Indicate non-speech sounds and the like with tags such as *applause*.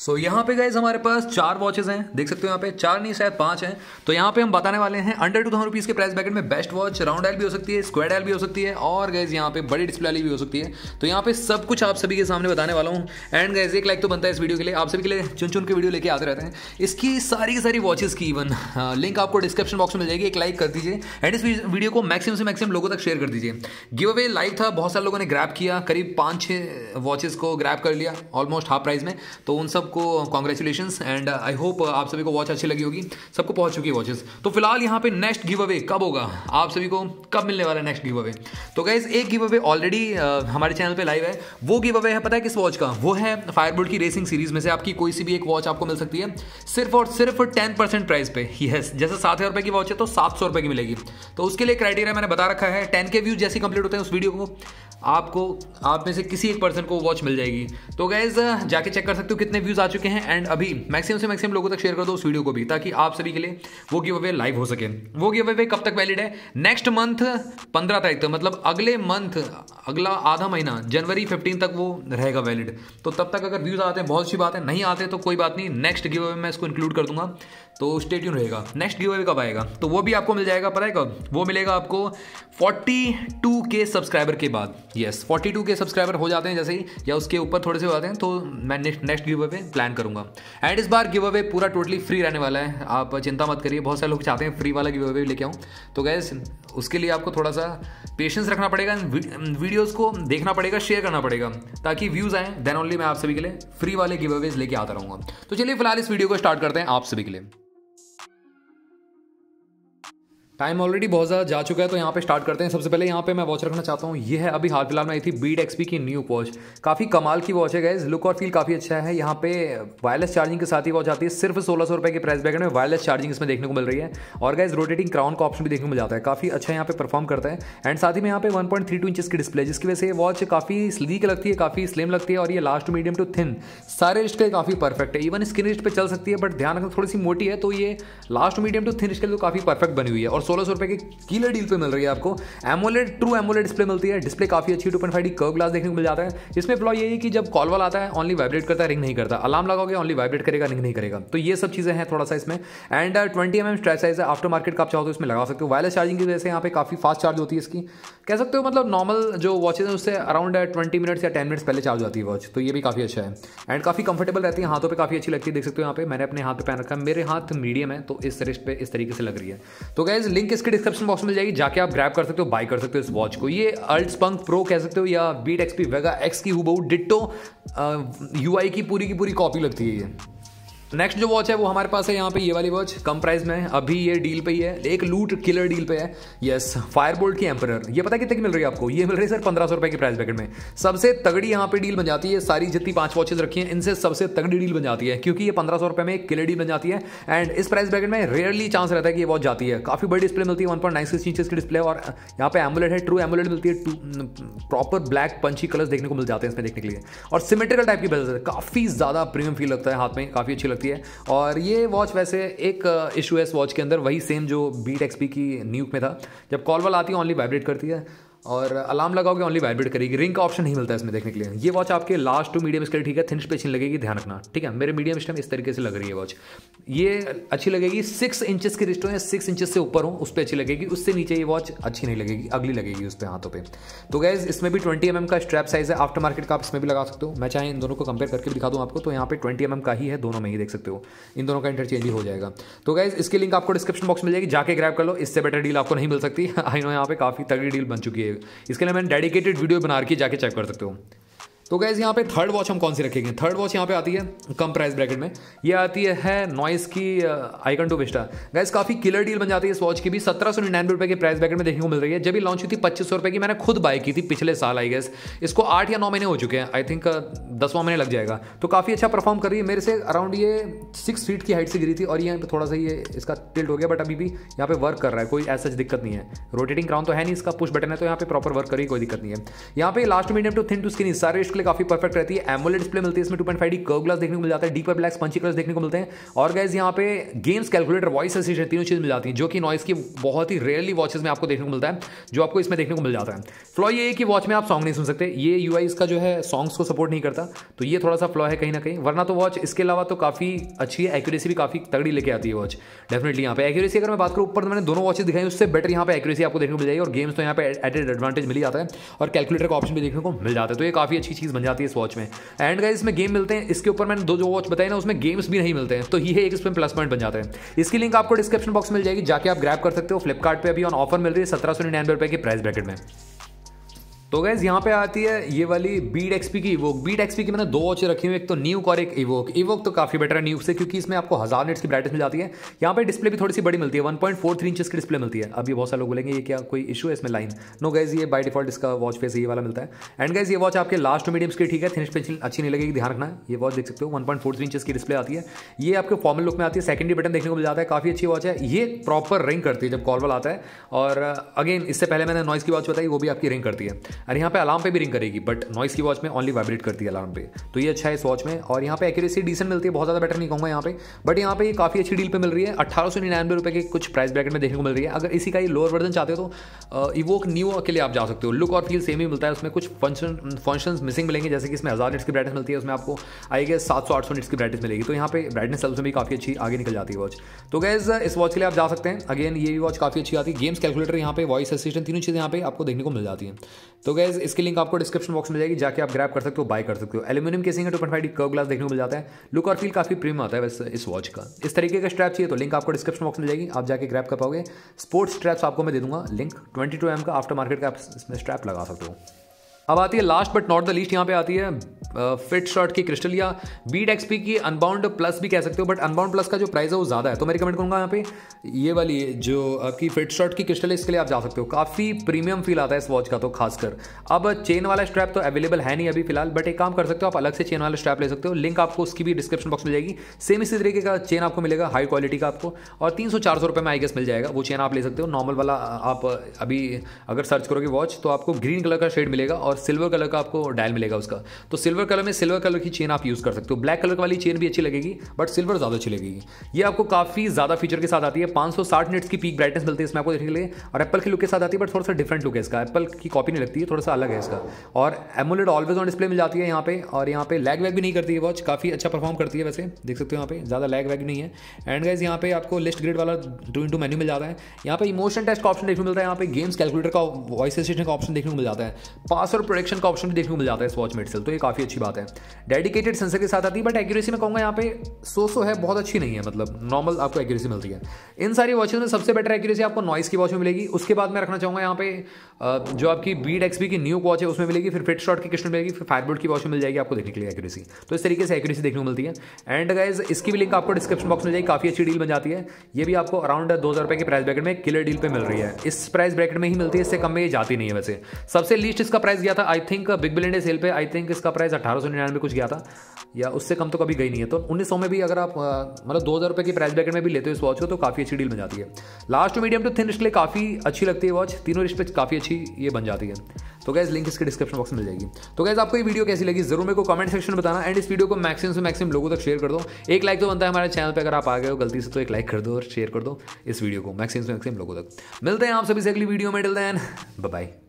सो so, यहाँ पे गए हमारे पास चार वॉचेज हैं देख सकते हो यहाँ पे चार नहीं शायद पांच हैं तो यहाँ पे हम बताने वाले हैं अंडर टू थाउजेंड रुपीज़ के प्राइस बैकेट में बेस्ट वॉच राउंड एल भी हो सकती है स्क्वायर एल भी हो सकती है और गाइज यहाँ पे बड़ी डिस्प्ले वाली भी हो सकती है तो यहाँ पे सब कुछ आप सभी के सामने बताने वाला हूँ एंड गाइज एक लाइक तो बनता है इस वीडियो के लिए आप सभी के लिए चुन चुन के वीडियो लेके आते रहते हैं इसकी सारी की सारी वॉचेज की इवन लिंक हाँ, आपको डिस्क्रिप्शन बॉक्स में मिल जाएगी एक लाइक कर दीजिए एंड इस वीडियो को मैक्सिमम से मैक्सिमम लोगों तक शेयर कर दीजिए गिव अवे लाइव था बहुत सारे लोगों ने ग्रैप किया करीब पाँच छः वॉचेज को ग्रैप कर लिया ऑलमोस्ट हाफ प्राइस में तो उन सब सबको कॉन्ग्रेचुलेशन एंड आई होप आप सभी को वॉच अच्छी लगी होगी सबको पहुंच चुकी है वॉचेस तो फिलहाल यहाँ पे नेक्स्ट गिव अवे कब होगा आप सभी को कब मिलने वाला है नेक्स्ट गिव अवे तो गाइज एक गिव अवे ऑलरेडी हमारे चैनल पे लाइव है वो गिव अवे है पता है किस वॉच का वो है फायरबोल्ट की रेसिंग सीरीज में से आपकी कोई सी भी एक वॉच आपको मिल सकती है सिर्फ और सिर्फ टेन परसेंट प्राइस पे यस जैसे सात हज़ार रुपए की वॉच है तो सात सौ रुपए की मिलेगी तो उसके लिए क्राइटेरिया मैंने बता रखा है टेन के व्यूज जैसे कंप्लीट होते हैं उस वीडियो को आपको आप में से किसी एक पर्सन को वॉच मिल जाएगी तो गैज़ जाके चेक कर सकते हो कितने व्यूज़ आ चुके हैं एंड अभी मैक्सिमम से मैक्सिमम लोगों तक शेयर कर दो उस वीडियो को भी ताकि आप सभी के लिए वो गिव अवे लाइव हो सके वो गिव अवे कब तक वैलिड है नेक्स्ट मंथ पंद्रह तारीख तक मतलब अगले मंथ अगला आधा महीना जनवरी फिफ्टीन तक वो रहेगा वैलिड तो तब तक अगर व्यूज़ आते हैं बहुत अच्छी बात है नहीं आते तो कोई बात नहीं नेक्स्ट गिव अवे मैं इसको इंक्लूड कर दूंगा तो स्टेट्यून रहेगा नेक्स्ट गिव अवे कब आएगा तो वो भी आपको मिल जाएगा पता है कब वो मिलेगा आपको 42 के सब्सक्राइबर के बाद यस 42 के सब्सक्राइबर हो जाते हैं जैसे ही या उसके ऊपर थोड़े से हो जाते हैं तो मैं नेक्स्ट गिव अवे प्लान करूंगा एंड इस बार गिव अवे पूरा टोटली फ्री रहने वाला है आप चिंता मत करिए बहुत सारे लोग चाहते हैं फ्री वाला गिव अवे लेके आऊँ तो गैस उसके लिए आपको थोड़ा सा पेशेंस रखना पड़ेगा वीडियोज़ को देखना पड़ेगा शेयर करना पड़ेगा ताकि व्यूज़ आएँ देन ओनली मैं आप सभी के लिए फ्री वाले गिव अवेज लेके आता रहूँगा तो चलिए फिलहाल इस वीडियो को स्टार्ट करते हैं आप सभी के लिए टाइम ऑलरेडी बहुत ज़्यादा जा चुका है तो यहाँ पे स्टार्ट करते हैं सबसे पहले यहाँ पे मैं वॉच रखना चाहता हूँ ये है अभी हाल फिलहाल में आई थी बीड एक्सपी की न्यू वॉच काफ़ी कमाल की वॉच है गैस लुक और फील काफ़ी अच्छा है यहाँ पे वायरलेस चार्जिंग के साथ ही वॉच आती है सिर्फ सोलह सौ रुपये के प्राइस बैकेट में वायरलेस चार्जिंग इसमें देखने को मिल रही है और गैस रोटेटिंग क्राउन का ऑप्शन भी देखने को मिल जाता है काफ़ी अच्छा यहाँ पे परफॉर्म करता है एंड साथ ही में यहाँ पे वन पॉइंट थ्री टू की डिस्प्ले जिसकी वजह से वॉच काफ़ी स्लीक लगती है काफ़ी स्लिम लगती है और ये लास्ट मीडियम टू थिन सारे रिस्ट के काफ़ी परफेक्ट है इवन स्किन रिस्ट पर चल सकती है बट ध्यान रखना थोड़ी सी मोटी है तो ये last medium to thin wrist के लिए तो काफ़ी परफेक्ट बनी हुई है और सोलह सौ रुपए की किलर डील पे मिल रही है आपको एमोलेड ट्रू एमोलेड डिस्प्ले मिलती है डिस्प्ले काफी अच्छी two point five curve glass देखने को मिल जाता है इसमें प्लॉ यही कि जब कॉल वाला आता है ओनली वाइब्रेट करता है रिंग नहीं करता अलार्म लगाओगे ओनली वाइब्रेट करेगा रिंग नहीं करेगा तो ये सब चीज़ें हैं थोड़ा सा इसमें and twenty M M strap size है आफ्टर मार्केट का आप चाहो तो इसमें लगा सकते हो वायरलेस चार्जिंग की वजह से यहाँ पे काफ़ी फास्ट चार्ज होती है इसकी कह सकते हो मतलब नॉर्मल जो वॉचेज है उससे अराउंड ट्वेंटी मिनट्स या टेन मिनट्स पहले चार्ज होती है वॉच तो ये भी काफ़ी अच्छा है एंड काफ़ी कंफर्टेबल रहती है हाथों पर काफ़ी अच्छी लगती है देख सकते हो यहाँ पे मैंने अपने हाथ पे पहन रखा है मेरे हाथ मीडियम है तो इस रिस्ट पे इस तरीके से लग रही है तो गैज़ लिंक इसके डिस्क्रिप्शन बॉक्स में मिल जाएगी जाके आप ग्रैब कर सकते हो बाय कर सकते हो इस वॉच को ये अल्ट स्पंक प्रो कह सकते हो या बीट एक्सपी वेगा एक्स की हुबहू डिट्टो यू की पूरी की पूरी कॉपी लगती है ये नेक्स्ट जो वॉच है वो हमारे पास है यहाँ पे ये वाली वॉच कम प्राइस में है अभी ये डील पे ही है एक लूट किलर डील पे है यस फायरबोल्ट की एम्पर ये पता कितने की मिल रही है आपको ये मिल रही है सर पंद्रह सौ रुपए की प्राइस बैकेट में सबसे तगड़ी यहाँ पे डील बन जाती है सारी जितनी पांच वॉचेज रखी है इनसे सबसे तगड़ी डील बन जाती है क्योंकि ये पंद्रह सौ रुपए में एक किलर डील बन जाती है एंड इस प्राइस बैकेट में रेयरली चांस रहता है कि ये वॉच जाती है काफी बड़ी डिस्प्ले मिलती है वन पॉइंट नाइन सिक्स की डिस्प्ले और यहाँ पे एमुलेट है ट्रू एमुलेट मिलती है प्रॉपर ब्लैक पंची कलर्स देखने को मिल जाते हैं इसमें देखने के लिए और सिमेट्रिकल टाइप की बेल्ट काफी ज्यादा प्रीमियम फील लगता है हाथ में काफी अच्छी करती है और ये वॉच वैसे एक इशू uh, है इस वॉच के अंदर वही सेम जो बीट एक्सपी की न्यूक में था जब कॉल वॉल आती है ओनली वाइब्रेट करती है और अलार्म लगाओगे ओनली वाइब्रेट करेगी रिंग का ऑप्शन नहीं मिलता है इसमें देखने के लिए ये वॉच आपके लास्ट टू मीडियम स्केल ठीक है थिन स्पेशन लगेगी ध्यान रखना ठीक है मेरे मीडियम स्टेम इस तरीके से लग रही है वॉच ये अच्छी लगेगी सिक्स इंचेस की रिस्ट हो या सिक्स इंचेस से ऊपर हो उस पर अच्छी लगेगी उससे नीचे ये वॉच अच्छी नहीं लगेगी अगली लगेगी उस पर हाथों पे तो गैज इसमें भी ट्वेंटी एम mm का स्ट्रैप साइज है आफ्टर मार्केट का आप इसमें भी लगा सकते हो मैं चाहे इन दोनों को कंपेयर करके दिखा दूँ आपको तो यहाँ पे ट्वेंटी एम mm का ही है दोनों में ही देख सकते हो इन दोनों का इंटरचेंज ही हो जाएगा तो गैज इसकी लिंक आपको डिस्क्रिप्शन बॉक्स मिल जाएगी जाके ग्रैप कर लो इससे बेटर डील आपको नहीं मिल सकती आई *laughs* नो यहाँ पे काफ़ी तगड़ी डील बन चुकी है इसके लिए मैंने डेडिकेटेड वीडियो बना रखी जाके चेक कर सकते हो तो गैस यहाँ पे थर्ड वॉच हम कौन सी रखेंगे थर्ड वॉच यहाँ पे आती है कम प्राइस ब्रैकेट में ये आती है नॉइस की आइकन टू विस्टा गैस काफ़ी किलर डील बन जाती है इस वॉच की भी सत्रह सौ निन्यानवे रुपये की प्राइस ब्रैकेट में देखने को मिल रही है जब भी लॉन्च हुई थी पच्चीस सौ रुपये की मैंने खुद बाई की थी पिछले साल आई गैस इसको आठ या नौ महीने हो चुके हैं आई थिंक uh, दसवां महीने लग जाएगा तो काफ़ी अच्छा परफॉर्म कर रही है मेरे से अराउंड ये सिक्स फीट की हाइट से गिरी थी और यहाँ पर थोड़ा सा ये इसका टिल्ट हो गया बट अभी भी यहाँ पे वर्क कर रहा है कोई ऐसा दिक्कत नहीं है रोटेटिंग क्राउन तो है नहीं इसका पुश बटन है तो यहाँ पे प्रॉपर वर्क करी कोई दिक्कत नहीं है यहाँ पे last medium to thin to skin सारे लिए काफी परफेक्ट रहती है एमोलेट डिस्प्ले मिलती है इसमें two point five D curve glass देखने को मिल जाता है डीपर ब्लैक पंची कलर्स देखने को मिलते हैं और गैस यहाँ पे गेम्स कैलकुलेटर वॉइस असिस्टेंट तीनों चीज मिल जाती है जो कि नॉइस की बहुत ही रेयरली वॉचेस में आपको देखने को मिलता है जो आपको इसमें देखने को मिल जाता है फ्लो ये है कि वॉच में आप सॉन्ग नहीं सुन सकते ये यू इसका जो है सॉन्ग्स को सपोर्ट नहीं करता तो ये थोड़ा सा फ्लो है कहीं ना कहीं वरना तो वॉच इसके अलावा तो काफ़ी अच्छी है एक्यूरेसी भी काफ़ी तगड़ी लेके आती है वॉच डेफिनेटली यहाँ पे एक्यूरेसी अगर मैं बात करूँ ऊपर तो मैंने दोनों वॉचेस दिखाई उससे बेटर यहाँ पे एक्यूरेसी आपको देखने को मिल जाएगी और गेम्स तो यहाँ पे एडेड एडवांटेज मिल जाता है और कैलकुलेटर का ऑप्शन भी देखने को मिल जाता है तो ये काफ़ी अच्छी चीज़ चीज़ बन जाती है इस वॉच में एंड गाइज इसमें गेम मिलते हैं इसके ऊपर मैंने दो जो वॉच बताई ना उसमें गेम्स भी नहीं मिलते हैं तो ये एक इसमें प्लस पॉइंट बन जाता है इसकी लिंक आपको डिस्क्रिप्शन बॉक्स मिल जाएगी जाके आप ग्रैप कर सकते हो फ्लिपकार्ट अभी ऑन ऑफर मिल रही है सत्रह सौ निन्यानवे रुपए की प्राइस ब्रैकेट में तो गैज़ यहाँ पे आती है ये वाली बीट एक्सपी की इवोक बीट एक्सपी की मैंने दो वॉच रखी हुई एक तो न्यूक और एक इवोक इवोक तो काफ़ी बेटर है न्यूक से क्योंकि इसमें आपको हज़ार नेट्स की ब्राइटनेस मिल जाती है यहाँ पे डिस्प्ले भी थोड़ी सी बड़ी मिलती है 1.43 पॉइंट इंचेस की डिस्प्ले मिलती है अभी बहुत सारे लोग बोलेंगे ये क्या कोई इशू है इसमें लाइन नो गैज़ ये बाई डिफॉल्ट इसका वॉच फेस ये वाला मिलता है एंड गैज़ ये वॉच आपके लास्ट मीडियम्स की ठीक है थिनिश पेंसिल अच्छी नहीं लगेगी ध्यान रखना ये वॉच देख सकते हो वन पॉइंट इंचेस की डिस्प्ले आती है ये आपके फॉर्मल लुक में आती है सेकेंडरी बटन देखने को मिल जाता है काफ़ी अच्छी वॉच है ये प्रॉपर रिंग करती है जब कॉल वाल आता है और अगेन इससे पहले मैंने नॉइस की वॉच बताई वो भी आपकी रिंग करती है और यहाँ पे अलार्म पे भी रिंग करेगी बट नॉइस की वॉच में ओनली वाइब्रेट करती है अलार्म पे तो ये अच्छा है इस वॉच में और यहाँ पे एक्यूरेसी डिसेंट मिलती है बहुत ज़्यादा बेटर नहीं कहूँगा यहाँ पे बट यहाँ पे ये काफ़ी अच्छी डील पे मिल रही है अठारह सौ निन्यानवे रुपये की कुछ प्राइस ब्रैकेट में देखने को मिल रही है अगर इसी का ये लोअर वर्जन चाहते हो तो इवोक न्यू के लिए आप जा सकते हो लुक और फील सेम ही मिलता है उसमें कुछ फंक्शन फंक्शन मिसिंग मिलेंगे जैसे कि इसमें हज़ार इट्स की ब्राइटनेस मिलती है उसमें आपको आई गेस सात सौ आठ सौ इट्स की ब्राइटनेस मिलेगी तो यहाँ पे ब्राइटनेस सेल्स में भी काफ़ी अच्छी आगे निकल जाती है वॉच तो गैस इस वॉच के लिए आप जा सकते हैं अगेन ये वॉच काफ़ी अच्छी आती है गेम्स कैलकुलेटर यहाँ पे वॉइस असिस्टेंट तीनों चीज़ें यहाँ पे आपको देखने को मिल जाती है तो गैस इसकी लिंक आपको डिस्क्रिप्शन बॉक्स में जाएगी जाके आप ग्रैप कर सकते हो बाय कर सकते हो एल्यूमिनियम केसिंग है two point five curve glass देखने को मिल जाता है लुक और फील काफी प्रीमियम आता है वैसे इस वॉच का इस तरीके का स्ट्रैप चाहिए तो लिंक आपको डिस्क्रिप्शन बॉक्स में जाएगी आप जाके ग्रैप कर पाओगे स्पोर्ट्स स्ट्रैप्स आपको मैं दे दूंगा लिंक ट्वेंटी टू एम का आफ्टर मार्केट का आप इसमें स्ट्रैप लगा सकते हो अब आती है last but not the least यहाँ पे आती है फिट शर्ट की क्रिस्टल या बीट एक्सपी की अनबाउंड प्लस भी कह सकते हो बट अनबाउंड प्लस का जो प्राइस है वो ज़्यादा है तो मैं रिकमेंड करूँगा यहाँ पे ये वाली जो आपकी फिट शर्ट की क्रिस्टल है इसके लिए आप जा सकते हो काफ़ी प्रीमियम फील आता है इस वॉच का तो खासकर अब चेन वाला स्ट्रैप तो अवेलेबल है नहीं अभी फिलहाल बट एक काम कर सकते हो आप अलग से चेन वाला स्ट्रैप ले सकते हो लिंक आपको उसकी भी डिस्क्रिप्शन बॉक्स मिल जाएगी सेम इसी तरीके का चेन आपको मिलेगा हाई क्वालिटी का आपको और तीन सौ चार सौ रुपये में आई गेस मिल जाएगा वो चेन आप ले सकते हो नॉर्मल वाला आप अभी अगर सर्च करोगे वॉच तो आपको ग्रीन कलर का शेड मिलेगा और सिल्वर कलर का आपको डायल मिलेगा उसका तो सिल्वर कलर में सिल्वर कलर की चेन आप यूज़ कर सकते हो ब्लैक कलर वाली चेन भी अच्छी लगेगी बट सिल्वर ज़्यादा अच्छी लगेगी ये आपको काफ़ी ज़्यादा फीचर के साथ आती है सौ साठ की पीक ब्राइटनेस मिलती है इसमें आपको देखने के लिए और एप्पल की लुक के साथ आती है बट थोड़ा सा डिफरेंट लुक है इसका एप्पल की कॉपी नहीं लगती है थोड़ा सा अलग है इसका और एमुलेट ऑलवेज ऑन डिस्प्ले मिल जाती है यहाँ पे और यहाँ पे लैग वैग भी नहीं करती है वॉच काफ़ी अच्छा परफॉर्म करती है वैसे देख सकते हो यहाँ पे ज़्यादा लैग वैग नहीं है एंड गाइज यहाँ पे आपको लिस्ट ग्रेड वाला टू इंटू मेन्यू मिल जाता है यहाँ पे इमोशन टेस्ट का ऑप्शन देखने मिलता है यहाँ पे गेम्स कैलकुलेटर का वॉइस असिस्टेंट का ऑप्शन देखने को मिल जाता है पास और प्रोडक्शन का ऑप्शन भी देखने को मिल जाता है इस वॉच में इटसेल तो ये काफ़ी अच्छी बात है डेडिकेटेड सेंसर के साथ आती है बट एक्यूरेसी में कहूँगा यहाँ पे सो सो है बहुत अच्छी नहीं है मतलब नॉर्मल आपको एक्यूरेसी मिलती है इन सारी वॉचेज में सबसे बेटर एक्यूरेसी आपको नॉइस की वॉच में मिलेगी उसके बाद मैं रखना चाहूँगा यहाँ पे जो आपकी बीड एक्सबी की न्यू वॉच है उसमें मिलेगी फिर फिट शॉट की किस्ट मिलेगी फिर फायरबोर्ड की वॉच में मिल जाएगी आपको देखने के लिए एक्यूरेसी तो इस तरीके से एक्यूरेसी देखने को मिलती है एंड गाइज इसकी भी लिंक आपको डिस्क्रिप्शन बॉक्स में जाएगी काफ़ी अच्छी डील बन जाती है ये भी आपको अराउंड दो हज़ार रुपये के प्राइस ब्रैकेट में किलर डील पर मिल रही है इस प्राइस ब्रैकेट में ही मिलती है इससे कम में ये जाती नहीं है वैसे सबसे लीस्ट इसका प्राइस गया था I think big billion day sale पे आई थिंक इसका प्राइस अठारह सौ निन्यानवे कुछ गया था या उससे कम तो कभी गई नहीं है तो उन्नीस सौ में भी अगर आप uh, मतलब दो हज़ार रुपये की प्राइस ब्रैकेट में भी लेते हो इस वॉच को तो काफ़ी अच्छी डील बन जाती है last to medium to thin wrist काफ़ी अच्छी लगती है वॉच तीनों रिस्ट काफ़ी अच्छी ये बन जाती है तो गैस लिंक इसके डिस्क्रिप्शन बॉक्स में मिल जाएगी तो गैस आपको ये वीडियो कैसी लगी जरूर मेरे को कमेंट सेक्शन में बताना एंड इस वीडियो को मैक्सिमम से मैक्सिमम लोगों तक शेयर कर दो एक लाइक तो बनता है हमारे चैनल पर अगर आप आ गए हो गलती से तो एक लाइक कर दो और शेयर कर दो इस वीडियो को मैक्सिमम से मैक्सिमम लोगों तक मिलते हैं आप सभी से अगली वीडियो में डिल देन बाय